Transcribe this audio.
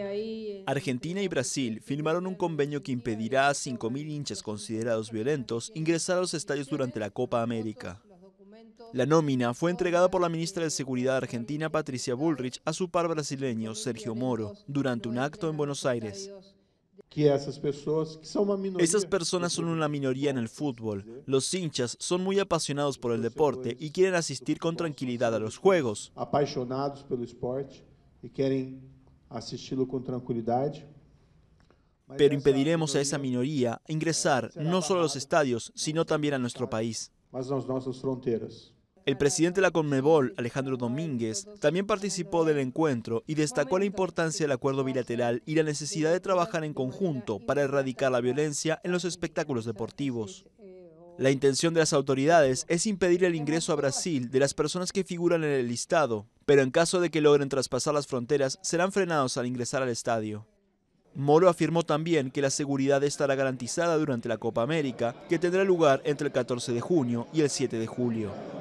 Eh, argentina y Brasil firmaron un convenio que impedirá a 5.000 hinchas considerados violentos ingresar a los estadios durante la Copa América. La nómina fue entregada por la ministra de Seguridad argentina Patricia Bullrich a su par brasileño Sergio Moro durante un acto en Buenos Aires. Esas personas son una minoría en el fútbol. Los hinchas son muy apasionados por el deporte pues, y quieren asistir con tranquilidad a los juegos. E quieren con tranquilidad. Pero impediremos a esa minoría ingresar no solo a los estadios, sino también a nuestro país. El presidente de la Conmebol, Alejandro Domínguez, también participó del encuentro y destacó la importancia del acuerdo bilateral y la necesidad de trabajar en conjunto para erradicar la violencia en los espectáculos deportivos. La intención de las autoridades es impedir el ingreso a Brasil de las personas que figuran en el listado, pero en caso de que logren traspasar las fronteras, serán frenados al ingresar al estadio. Moro afirmó también que la seguridad estará garantizada durante la Copa América, que tendrá lugar entre el 14 de junio y el 7 de julio.